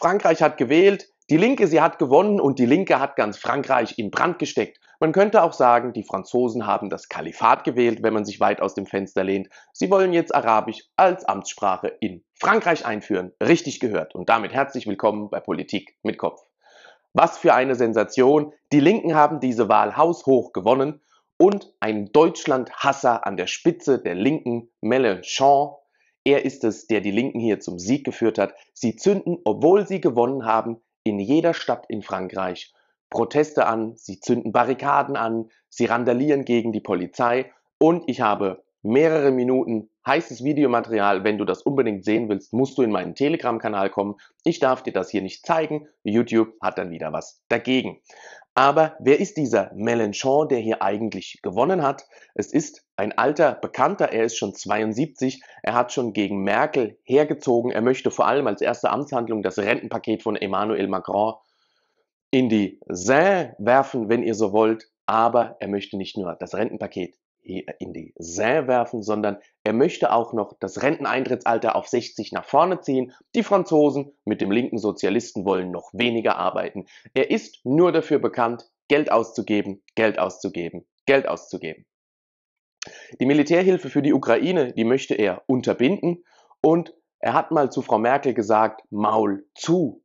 Frankreich hat gewählt, die Linke, sie hat gewonnen und die Linke hat ganz Frankreich in Brand gesteckt. Man könnte auch sagen, die Franzosen haben das Kalifat gewählt, wenn man sich weit aus dem Fenster lehnt. Sie wollen jetzt Arabisch als Amtssprache in Frankreich einführen. Richtig gehört. Und damit herzlich willkommen bei Politik mit Kopf. Was für eine Sensation. Die Linken haben diese Wahl haushoch gewonnen und einen Deutschlandhasser an der Spitze der Linken, Mélenchon, er ist es, der die Linken hier zum Sieg geführt hat. Sie zünden, obwohl sie gewonnen haben, in jeder Stadt in Frankreich Proteste an, sie zünden Barrikaden an, sie randalieren gegen die Polizei und ich habe mehrere Minuten heißes Videomaterial. Wenn du das unbedingt sehen willst, musst du in meinen Telegram-Kanal kommen. Ich darf dir das hier nicht zeigen. YouTube hat dann wieder was dagegen. Aber wer ist dieser Mélenchon, der hier eigentlich gewonnen hat? Es ist ein alter Bekannter, er ist schon 72, er hat schon gegen Merkel hergezogen, er möchte vor allem als erste Amtshandlung das Rentenpaket von Emmanuel Macron in die Seine werfen, wenn ihr so wollt, aber er möchte nicht nur das Rentenpaket in die Seine werfen, sondern er möchte auch noch das Renteneintrittsalter auf 60 nach vorne ziehen. Die Franzosen mit dem linken Sozialisten wollen noch weniger arbeiten. Er ist nur dafür bekannt, Geld auszugeben, Geld auszugeben, Geld auszugeben. Die Militärhilfe für die Ukraine, die möchte er unterbinden und er hat mal zu Frau Merkel gesagt, Maul zu.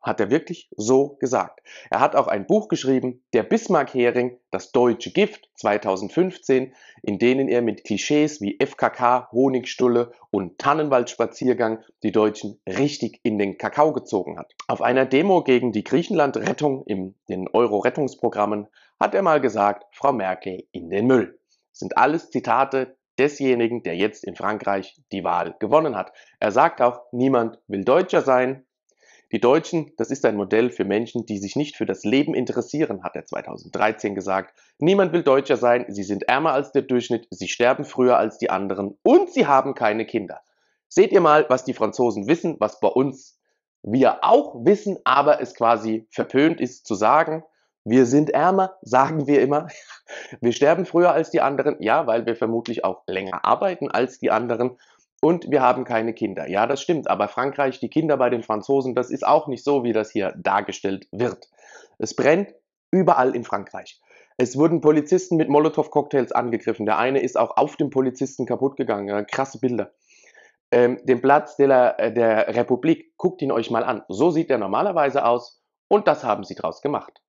Hat er wirklich so gesagt. Er hat auch ein Buch geschrieben, Der Bismarck-Hering, das deutsche Gift 2015, in denen er mit Klischees wie FKK, Honigstulle und Tannenwaldspaziergang die Deutschen richtig in den Kakao gezogen hat. Auf einer Demo gegen die Griechenland-Rettung in den Euro-Rettungsprogrammen hat er mal gesagt, Frau Merkel in den Müll sind alles Zitate desjenigen, der jetzt in Frankreich die Wahl gewonnen hat. Er sagt auch, niemand will Deutscher sein. Die Deutschen, das ist ein Modell für Menschen, die sich nicht für das Leben interessieren, hat er 2013 gesagt. Niemand will Deutscher sein, sie sind ärmer als der Durchschnitt, sie sterben früher als die anderen und sie haben keine Kinder. Seht ihr mal, was die Franzosen wissen, was bei uns wir auch wissen, aber es quasi verpönt ist zu sagen. Wir sind ärmer, sagen wir immer. Wir sterben früher als die anderen, ja, weil wir vermutlich auch länger arbeiten als die anderen. Und wir haben keine Kinder. Ja, das stimmt, aber Frankreich, die Kinder bei den Franzosen, das ist auch nicht so, wie das hier dargestellt wird. Es brennt überall in Frankreich. Es wurden Polizisten mit Molotow-Cocktails angegriffen. Der eine ist auch auf dem Polizisten kaputt gegangen. Krasse Bilder. Ähm, den Platz de la, äh, der Republik, guckt ihn euch mal an. So sieht er normalerweise aus und das haben sie draus gemacht.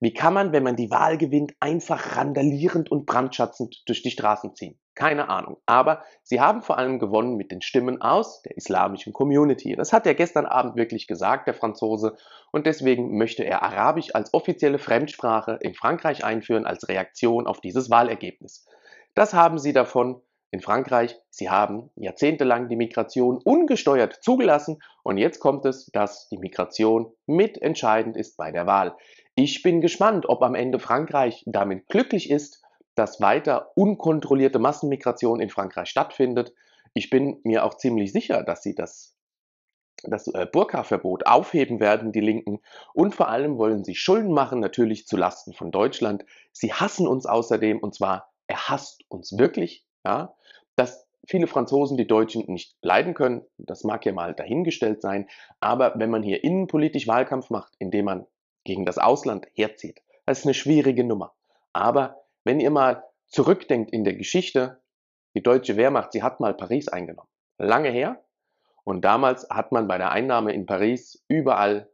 Wie kann man, wenn man die Wahl gewinnt, einfach randalierend und brandschatzend durch die Straßen ziehen? Keine Ahnung. Aber sie haben vor allem gewonnen mit den Stimmen aus der islamischen Community. Das hat er gestern Abend wirklich gesagt, der Franzose. Und deswegen möchte er Arabisch als offizielle Fremdsprache in Frankreich einführen, als Reaktion auf dieses Wahlergebnis. Das haben sie davon, in Frankreich. Sie haben jahrzehntelang die Migration ungesteuert zugelassen und jetzt kommt es, dass die Migration mitentscheidend ist bei der Wahl. Ich bin gespannt, ob am Ende Frankreich damit glücklich ist, dass weiter unkontrollierte Massenmigration in Frankreich stattfindet. Ich bin mir auch ziemlich sicher, dass sie das, das äh, Burka-Verbot aufheben werden, die Linken. Und vor allem wollen sie Schulden machen, natürlich zu Lasten von Deutschland. Sie hassen uns außerdem, und zwar, er hasst uns wirklich. Ja? Dass viele Franzosen die Deutschen nicht leiden können. Das mag ja mal dahingestellt sein. Aber wenn man hier innenpolitisch Wahlkampf macht, indem man gegen das Ausland herzieht. Das ist eine schwierige Nummer. Aber wenn ihr mal zurückdenkt in der Geschichte, die deutsche Wehrmacht, sie hat mal Paris eingenommen. Lange her. Und damals hat man bei der Einnahme in Paris überall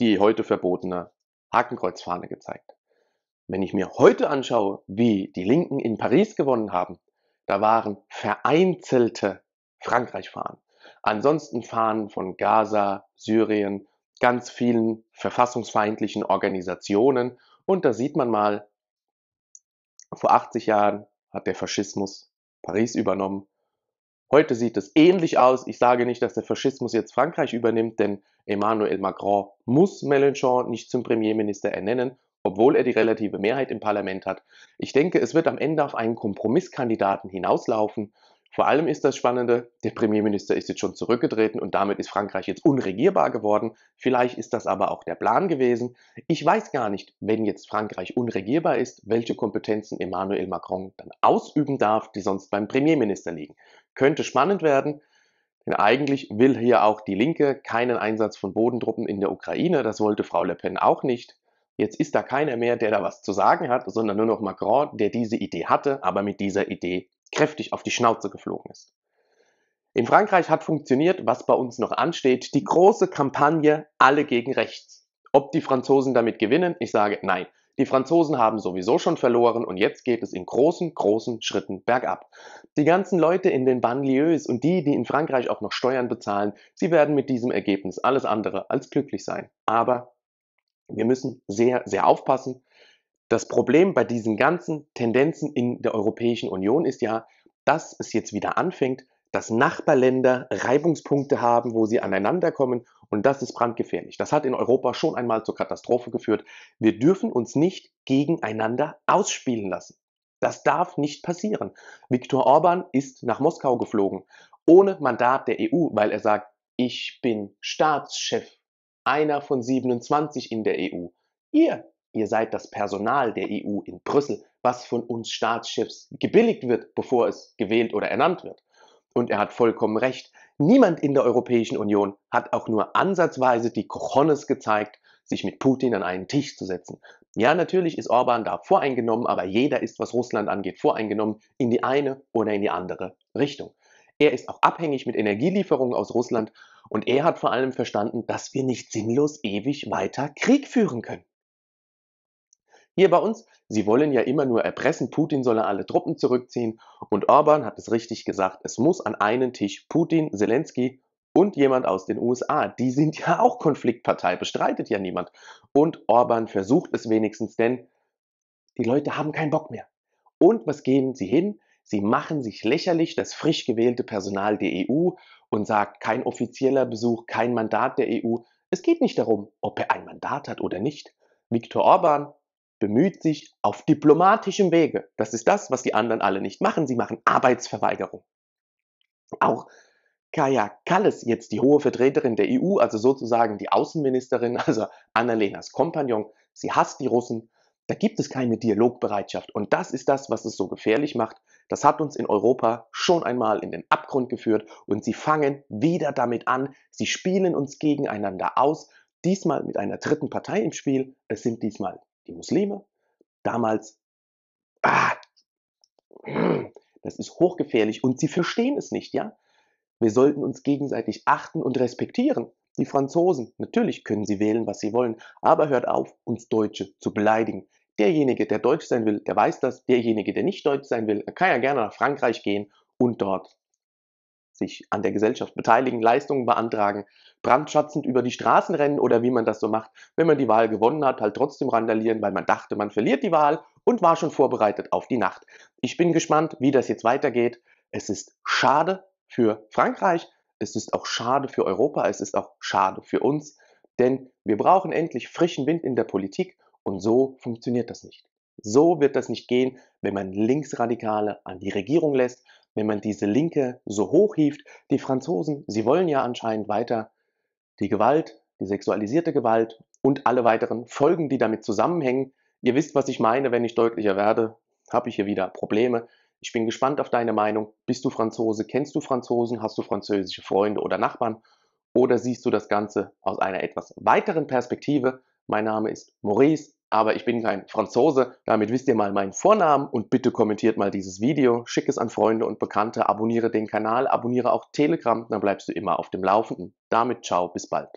die heute verbotene Hakenkreuzfahne gezeigt. Wenn ich mir heute anschaue, wie die Linken in Paris gewonnen haben, da waren vereinzelte Frankreich-Fahnen. Ansonsten Fahnen von Gaza, Syrien ganz vielen verfassungsfeindlichen Organisationen. Und da sieht man mal, vor 80 Jahren hat der Faschismus Paris übernommen. Heute sieht es ähnlich aus. Ich sage nicht, dass der Faschismus jetzt Frankreich übernimmt, denn Emmanuel Macron muss Mélenchon nicht zum Premierminister ernennen, obwohl er die relative Mehrheit im Parlament hat. Ich denke, es wird am Ende auf einen Kompromisskandidaten hinauslaufen vor allem ist das Spannende, der Premierminister ist jetzt schon zurückgetreten und damit ist Frankreich jetzt unregierbar geworden. Vielleicht ist das aber auch der Plan gewesen. Ich weiß gar nicht, wenn jetzt Frankreich unregierbar ist, welche Kompetenzen Emmanuel Macron dann ausüben darf, die sonst beim Premierminister liegen. Könnte spannend werden, denn eigentlich will hier auch die Linke keinen Einsatz von Bodentruppen in der Ukraine. Das wollte Frau Le Pen auch nicht. Jetzt ist da keiner mehr, der da was zu sagen hat, sondern nur noch Macron, der diese Idee hatte, aber mit dieser Idee kräftig auf die Schnauze geflogen ist. In Frankreich hat funktioniert, was bei uns noch ansteht, die große Kampagne Alle gegen Rechts. Ob die Franzosen damit gewinnen? Ich sage nein. Die Franzosen haben sowieso schon verloren und jetzt geht es in großen, großen Schritten bergab. Die ganzen Leute in den Banlieues und die, die in Frankreich auch noch Steuern bezahlen, sie werden mit diesem Ergebnis alles andere als glücklich sein. Aber wir müssen sehr, sehr aufpassen das Problem bei diesen ganzen Tendenzen in der Europäischen Union ist ja, dass es jetzt wieder anfängt, dass Nachbarländer Reibungspunkte haben, wo sie aneinander kommen und das ist brandgefährlich. Das hat in Europa schon einmal zur Katastrophe geführt. Wir dürfen uns nicht gegeneinander ausspielen lassen. Das darf nicht passieren. Viktor Orban ist nach Moskau geflogen, ohne Mandat der EU, weil er sagt, ich bin Staatschef, einer von 27 in der EU. Ihr Ihr seid das Personal der EU in Brüssel, was von uns Staatschefs gebilligt wird, bevor es gewählt oder ernannt wird. Und er hat vollkommen recht. Niemand in der Europäischen Union hat auch nur ansatzweise die Kochonnes gezeigt, sich mit Putin an einen Tisch zu setzen. Ja, natürlich ist Orban da voreingenommen, aber jeder ist, was Russland angeht, voreingenommen in die eine oder in die andere Richtung. Er ist auch abhängig mit Energielieferungen aus Russland und er hat vor allem verstanden, dass wir nicht sinnlos ewig weiter Krieg führen können. Hier bei uns, sie wollen ja immer nur erpressen, Putin solle alle Truppen zurückziehen und Orban hat es richtig gesagt, es muss an einen Tisch Putin, Zelensky und jemand aus den USA. Die sind ja auch Konfliktpartei, bestreitet ja niemand. Und Orban versucht es wenigstens, denn die Leute haben keinen Bock mehr. Und was gehen sie hin? Sie machen sich lächerlich das frisch gewählte Personal der EU und sagt kein offizieller Besuch, kein Mandat der EU. Es geht nicht darum, ob er ein Mandat hat oder nicht. Viktor Orban bemüht sich auf diplomatischem Wege, das ist das, was die anderen alle nicht machen, sie machen Arbeitsverweigerung. Auch Kaya Kalles, jetzt die hohe Vertreterin der EU, also sozusagen die Außenministerin, also Annalenas Kompagnon, sie hasst die Russen, da gibt es keine Dialogbereitschaft und das ist das, was es so gefährlich macht. Das hat uns in Europa schon einmal in den Abgrund geführt und sie fangen wieder damit an, sie spielen uns gegeneinander aus, diesmal mit einer dritten Partei im Spiel, es sind diesmal die Muslime, damals, ah, das ist hochgefährlich und sie verstehen es nicht, ja? Wir sollten uns gegenseitig achten und respektieren. Die Franzosen, natürlich können sie wählen, was sie wollen, aber hört auf, uns Deutsche zu beleidigen. Derjenige, der deutsch sein will, der weiß das. Derjenige, der nicht deutsch sein will, kann ja gerne nach Frankreich gehen und dort sich an der Gesellschaft beteiligen, Leistungen beantragen, brandschatzend über die Straßen rennen oder wie man das so macht, wenn man die Wahl gewonnen hat, halt trotzdem randalieren, weil man dachte, man verliert die Wahl und war schon vorbereitet auf die Nacht. Ich bin gespannt, wie das jetzt weitergeht. Es ist schade für Frankreich, es ist auch schade für Europa, es ist auch schade für uns, denn wir brauchen endlich frischen Wind in der Politik und so funktioniert das nicht. So wird das nicht gehen, wenn man Linksradikale an die Regierung lässt, wenn man diese Linke so hoch hieft. Die Franzosen, sie wollen ja anscheinend weiter die Gewalt, die sexualisierte Gewalt und alle weiteren Folgen, die damit zusammenhängen. Ihr wisst, was ich meine, wenn ich deutlicher werde, habe ich hier wieder Probleme. Ich bin gespannt auf deine Meinung. Bist du Franzose? Kennst du Franzosen? Hast du französische Freunde oder Nachbarn? Oder siehst du das Ganze aus einer etwas weiteren Perspektive? Mein Name ist Maurice aber ich bin kein Franzose. Damit wisst ihr mal meinen Vornamen und bitte kommentiert mal dieses Video, schick es an Freunde und Bekannte, abonniere den Kanal, abonniere auch Telegram, dann bleibst du immer auf dem Laufenden. Damit ciao, bis bald.